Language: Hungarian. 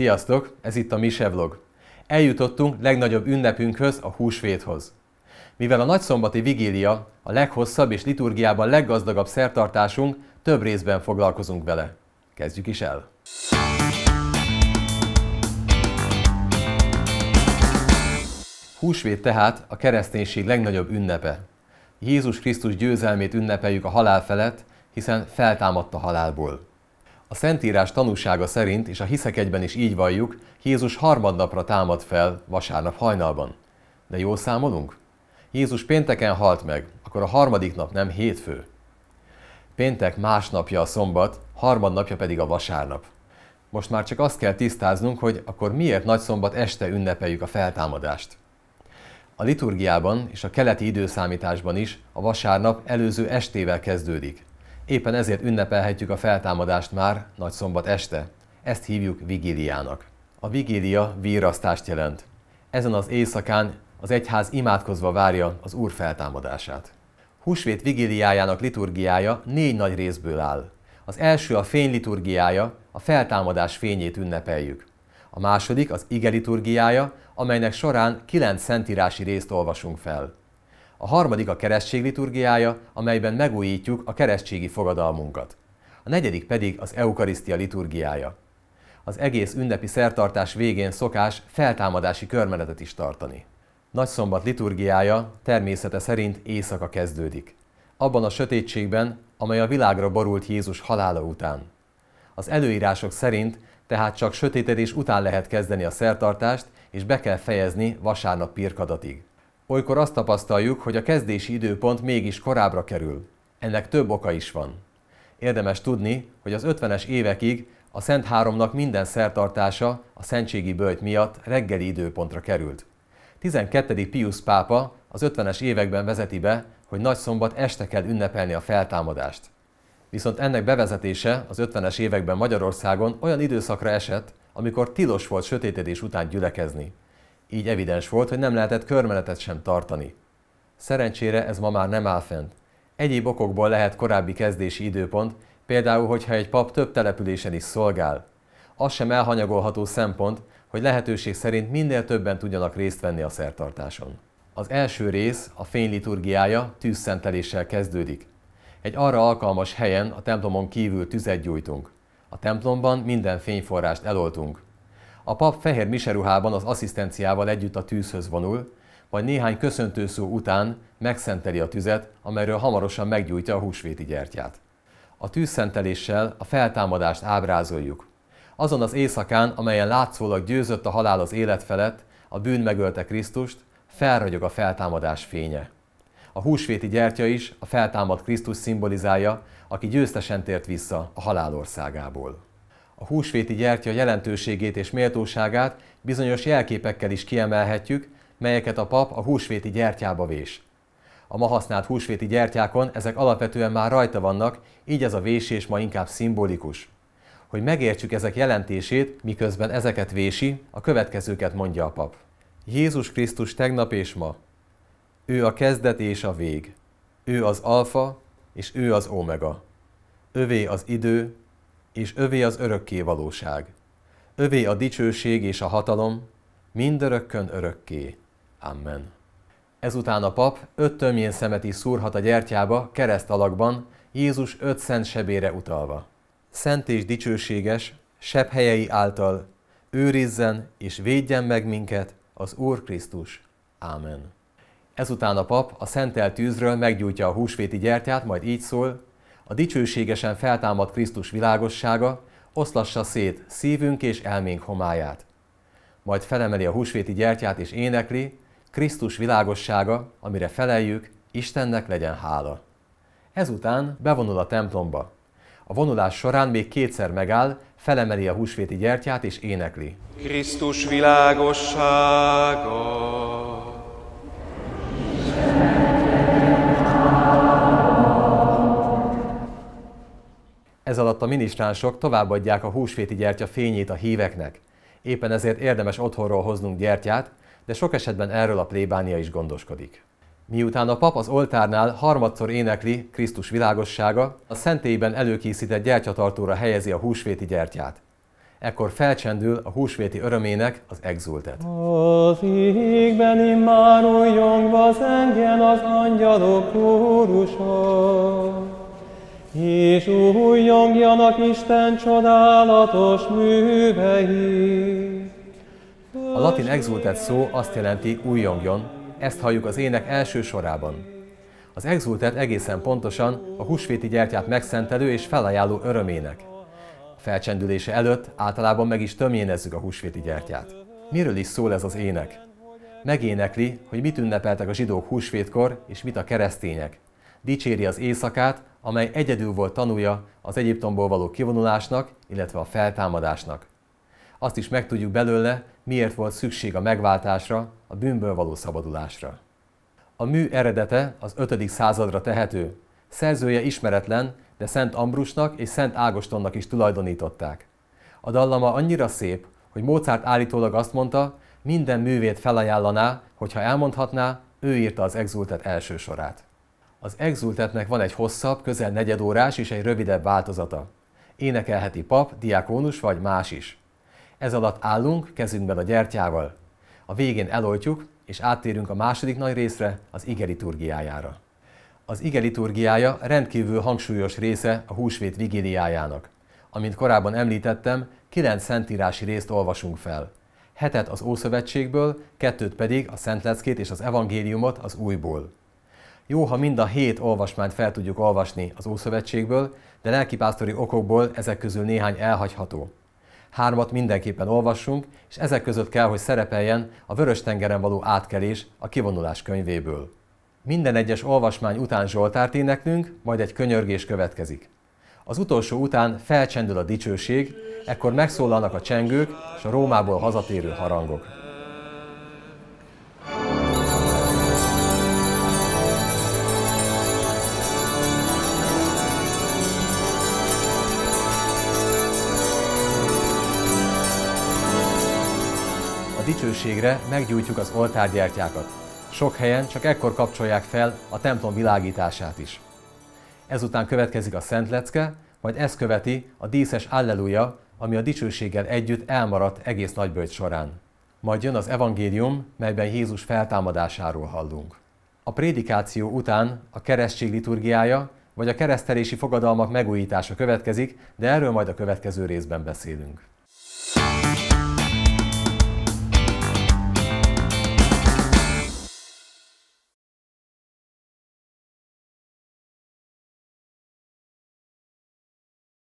Sziasztok, ez itt a Mise Vlog. Eljutottunk legnagyobb ünnepünkhöz, a húsvéthoz. Mivel a nagyszombati vigília a leghosszabb és liturgiában leggazdagabb szertartásunk, több részben foglalkozunk vele. Kezdjük is el! Húsvét tehát a kereszténység legnagyobb ünnepe. Jézus Krisztus győzelmét ünnepeljük a halál felett, hiszen feltámadt a halálból. A Szentírás tanúsága szerint, és a hiszek egyben is így valljuk, Jézus harmadnapra támad fel vasárnap hajnalban. De jól számolunk? Jézus pénteken halt meg, akkor a harmadik nap nem hétfő. Péntek másnapja a szombat, harmadnapja pedig a vasárnap. Most már csak azt kell tisztáznunk, hogy akkor miért szombat este ünnepeljük a feltámadást. A liturgiában és a keleti időszámításban is a vasárnap előző estével kezdődik. Éppen ezért ünnepelhetjük a feltámadást már nagy szombat este. Ezt hívjuk vigíliának. A vigília vírasztást jelent. Ezen az éjszakán az egyház imádkozva várja az Úr feltámadását. Húsvét vigíliájának liturgiája négy nagy részből áll. Az első a fény liturgiája, a feltámadás fényét ünnepeljük. A második az ige liturgiája, amelynek során kilenc szentírási részt olvasunk fel. A harmadik a keresztség liturgiája, amelyben megújítjuk a keresztségi fogadalmunkat. A negyedik pedig az eukarisztia liturgiája. Az egész ünnepi szertartás végén szokás feltámadási körmenetet is tartani. Nagy szombat liturgiája természete szerint éjszaka kezdődik. Abban a sötétségben, amely a világra borult Jézus halála után. Az előírások szerint tehát csak sötétedés után lehet kezdeni a szertartást, és be kell fejezni vasárnap pirkadatig. Olykor azt tapasztaljuk, hogy a kezdési időpont mégis korábbra kerül. Ennek több oka is van. Érdemes tudni, hogy az 50-es évekig a Szent Háromnak minden szertartása a Szentségi Böjt miatt reggeli időpontra került. 12. Pius pápa az 50-es években vezeti be, hogy nagy szombat este kell ünnepelni a feltámadást. Viszont ennek bevezetése az 50-es években Magyarországon olyan időszakra esett, amikor tilos volt sötétedés után gyülekezni így evidens volt, hogy nem lehetett körmenetet sem tartani. Szerencsére ez ma már nem áll fent. Egyéb okokból lehet korábbi kezdési időpont, például, hogyha egy pap több településen is szolgál. Az sem elhanyagolható szempont, hogy lehetőség szerint minél többen tudjanak részt venni a szertartáson. Az első rész, a fény liturgiája tűzszenteléssel kezdődik. Egy arra alkalmas helyen a templomon kívül tüzet gyújtunk. A templomban minden fényforrást eloltunk. A pap fehér miseruhában az asszisztenciával együtt a tűzhöz vonul, majd néhány köszöntőszó után megszenteli a tüzet, amelyről hamarosan meggyújtja a húsvéti gyertyát. A tűzszenteléssel a feltámadást ábrázoljuk. Azon az éjszakán, amelyen látszólag győzött a halál az élet felett, a bűn megölte Krisztust, felragyog a feltámadás fénye. A húsvéti gyertya is a feltámad Krisztus szimbolizálja, aki győztesen tért vissza a halál országából. A húsvéti gyertya jelentőségét és méltóságát bizonyos jelképekkel is kiemelhetjük, melyeket a pap a húsvéti gyertyába vés. A ma használt húsvéti gyertyákon ezek alapvetően már rajta vannak, így ez a vésés ma inkább szimbolikus. Hogy megértsük ezek jelentését, miközben ezeket vési, a következőket mondja a pap. Jézus Krisztus tegnap és ma. Ő a kezdet és a vég. Ő az alfa, és ő az omega. Övé az idő, és övé az örökké valóság. Övé a dicsőség és a hatalom, mindörökkön örökké. Amen. Ezután a pap öt tömjén szemet is szúrhat a gyertyába, kereszt alakban, Jézus öt szent sebére utalva. Szent és dicsőséges, seb helyei által, őrizzen és védjen meg minket az Úr Krisztus. Ámen. Ezután a pap a szentelt tűzről meggyújtja a húsvéti gyertyát, majd így szól, a dicsőségesen feltámad Krisztus világossága oszlassa szét szívünk és elménk homályát. Majd felemeli a húsvéti gyertyát és énekli, Krisztus világossága, amire feleljük, Istennek legyen hála. Ezután bevonul a templomba. A vonulás során még kétszer megáll, felemeli a húsvéti gyertyát és énekli. Krisztus világossága. Ez alatt a minisztránsok továbbadják a húsvéti gyertya fényét a híveknek. Éppen ezért érdemes otthonról hoznunk gyertyát, de sok esetben erről a plébánia is gondoskodik. Miután a pap az oltárnál harmadszor énekli Krisztus világossága, a szentélyben előkészített gyertyatartóra helyezi a húsvéti gyertyát. Ekkor felcsendül a húsvéti örömének az exultet. Az égben immár az zengjen az angyalok kórusa és újjongjanak Isten csodálatos művei. A latin exultet szó azt jelenti újjongjon, ezt halljuk az ének első sorában. Az exultet egészen pontosan a husvéti gyertyát megszentelő és felajánló örömének. A Felcsendülése előtt általában meg is tömjénezzük a husvéti gyertyát. Miről is szól ez az ének? Megénekli, hogy mit ünnepeltek a zsidók húsvétkor, és mit a keresztények, dicséri az éjszakát, amely egyedül volt tanúja az Egyiptomból való kivonulásnak, illetve a feltámadásnak. Azt is megtudjuk belőle, miért volt szükség a megváltásra, a bűnből való szabadulásra. A mű eredete az 5. századra tehető. Szerzője ismeretlen, de Szent Ambrusnak és Szent Ágostonnak is tulajdonították. A dallama annyira szép, hogy Mozart állítólag azt mondta, minden művét felajánlaná, hogyha elmondhatná, ő írta az exultet első sorát. Az exultetnek van egy hosszabb, közel negyedórás és egy rövidebb változata. Énekelheti pap, diakónus vagy más is. Ez alatt állunk, kezünkben a gyertyával. A végén eloltjuk, és áttérünk a második nagy részre, az ige liturgiájára. Az ige liturgiája rendkívül hangsúlyos része a húsvét vigiliájának. Amint korábban említettem, kilenc szentírási részt olvasunk fel. Hetet az Ószövetségből, kettőt pedig a Szentleckét és az Evangéliumot az újból. Jó, ha mind a hét olvasmányt fel tudjuk olvasni az Ószövetségből, de lelkipásztori okokból ezek közül néhány elhagyható. Hármat mindenképpen olvassunk, és ezek között kell, hogy szerepeljen a Vörös-tengeren való átkelés a kivonulás könyvéből. Minden egyes olvasmány után Zsoltárt éneklünk, majd egy könyörgés következik. Az utolsó után felcsendül a dicsőség, ekkor megszólalnak a csengők és a Rómából hazatérő harangok. A dicsőségre meggyújtjuk az oltárgyertyákat. Sok helyen csak ekkor kapcsolják fel a templom világítását is. Ezután következik a szent lecke, majd ezt követi a díszes Alleluja, ami a dicsőséggel együtt elmaradt egész nagyböjt során. Majd jön az evangélium, melyben Jézus feltámadásáról hallunk. A prédikáció után a keresztség liturgiája, vagy a keresztelési fogadalmak megújítása következik, de erről majd a következő részben beszélünk.